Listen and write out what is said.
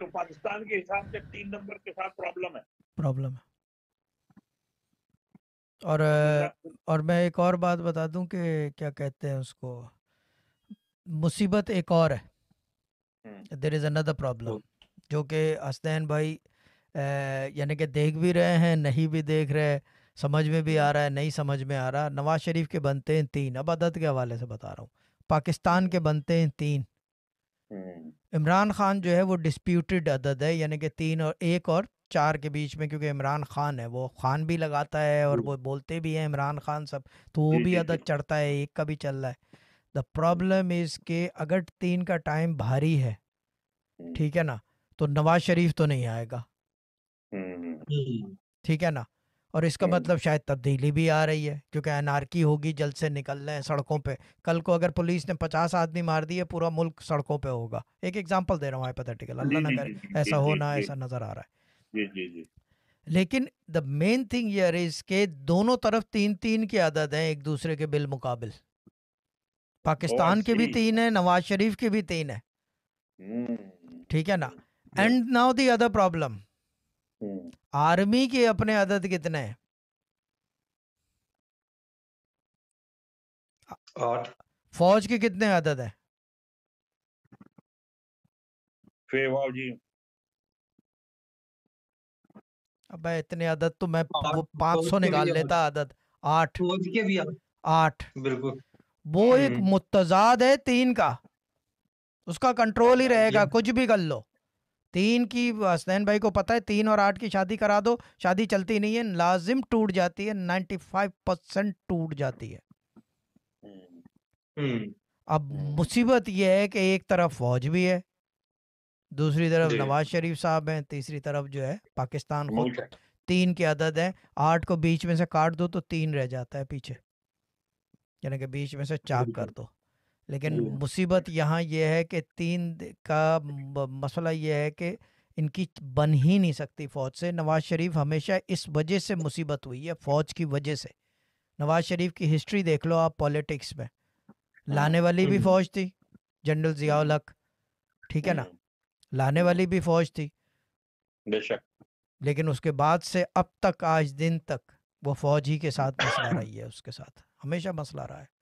तो पाकिस्तान के हिसाब से तीन नंबर के साथ प्रॉब्लम है प्रॉब्लम है और तो और मैं एक और बात बता दूं कि क्या कहते हैं उसको मुसीबत एक और है देर इज अनदर प्रॉब्लम जो कि हसनैन भाई यानी कि देख भी रहे हैं नहीं भी देख रहे समझ में भी आ रहा है नहीं समझ में आ रहा नवाज शरीफ के बनते हैं तीन अब अदत के हवाले से बता रहा हूँ पाकिस्तान के बनते हैं तीन हम्म। इमरान खान जो है वो डिस्प्यूटेड अदद है यानी कि तीन और एक और चार के बीच में क्योंकि इमरान खान है वो खान भी लगाता है और हम्म। वो बोलते भी हैं इमरान खान सब तो वो भी अदद चढ़ता है एक का भी चल रहा है द प्रॉब्लम इज़ के अगर तीन का टाइम भारी है हम्म। ठीक है ना तो नवाज शरीफ तो नहीं आएगा ठीक है ना और इसका हम्म। मतलब शायद तब्दीली भी आ रही है क्योंकि एनआरकी होगी जल्द से निकल रहे हैं सड़कों पे कल को अगर पुलिस ने पचास आदमी मार दिए पूरा मुल्क सड़कों पे होगा एक एग्जांपल दे रहा हूँ हाइपोथेटिकल अल्लाह करे ऐसा हो ना ऐसा नजर आ रहा है जी जी लेकिन द मेन थिंग यर इज के दोनों तरफ तीन तीन की आदत है एक दूसरे के बिलमुकाबिल पाकिस्तान के भी तीन है नवाज शरीफ के भी तीन है हम्म। ठीक है ना and now the other problem hmm. Army के अपने अदद कितने हैं आठ फौज के कितने अदद है फिर अबे इतने अदद तो मैं पांच सौ निकाल लेता अदद आठ के भी आठ बिल्कुल वो एक हम्म। मुतजाद है तीन का उसका कंट्रोल ही हाँ हाँ रहेगा कुछ भी कर लो तीन की हसनैन भाई को पता है तीन और आठ की शादी करा दो शादी चलती नहीं है लाजिम टूट जाती है नाइन्टी फाइव परसेंट टूट जाती है हम्म। अब हम्म। मुसीबत यह है कि एक तरफ फौज भी है दूसरी तरफ नवाज शरीफ साहब हैं तीसरी तरफ जो है पाकिस्तान खुद तीन की अदद है आठ को बीच में से काट दो तो तीन रह जाता है पीछे यानी कि बीच में से चाक कर दो लेकिन मुसीबत यहाँ ये है कि तीन का मसला ये है कि इनकी बन ही नहीं सकती फ़ौज से नवाज शरीफ हमेशा इस वजह से मुसीबत हुई है फ़ौज की वजह से नवाज शरीफ की हिस्ट्री देख लो आप पॉलिटिक्स में लाने वाली भी हम्म। फ़ौज थी जनरल हम्म। जियाउल हक ठीक है ना हम्म। लाने वाली भी फ़ौज थी बेशक लेकिन उसके बाद से अब तक आज दिन तक वो फौज ही के साथ मसला रही है उसके साथ हमेशा मसला रहा है